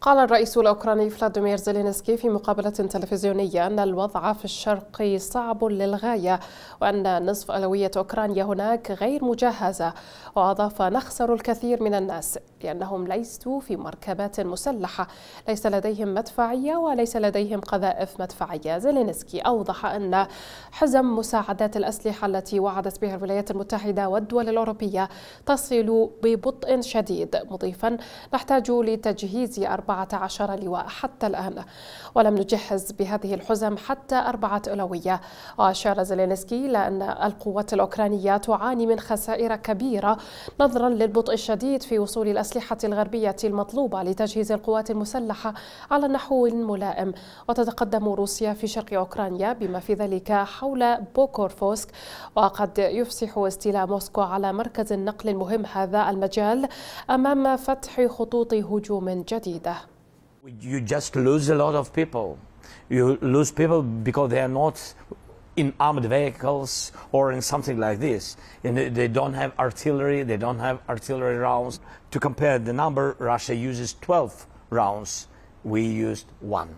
قال الرئيس الأوكراني فلاديمير زيلينسكي في مقابلة تلفزيونية أن الوضع في الشرق صعب للغاية وأن نصف ألوية أوكرانيا هناك غير مجهزة وأضاف نخسر الكثير من الناس لأنهم ليسوا في مركبات مسلحة ليس لديهم مدفعية وليس لديهم قذائف مدفعية زيلينسكي أوضح أن حزم مساعدات الأسلحة التي وعدت بها الولايات المتحدة والدول الأوروبية تصل ببطء شديد مضيفا نحتاج لتجهيز أربعة 14 لواء حتى الآن ولم نجهز بهذه الحزم حتى أربعة أولوية وأشار زيلينسكي لأن القوات الأوكرانية تعاني من خسائر كبيرة نظرا للبطء الشديد في وصول الأسلحة الغربية المطلوبة لتجهيز القوات المسلحة على نحو ملائم وتتقدم روسيا في شرق أوكرانيا بما في ذلك حول بوكورفوسك وقد يفسح استيلاء موسكو على مركز النقل المهم هذا المجال أمام فتح خطوط هجوم جديدة You just lose a lot of people. You lose people because they are not in armored vehicles or in something like this. And they don't have artillery, they don't have artillery rounds. To compare the number, Russia uses 12 rounds, we used one.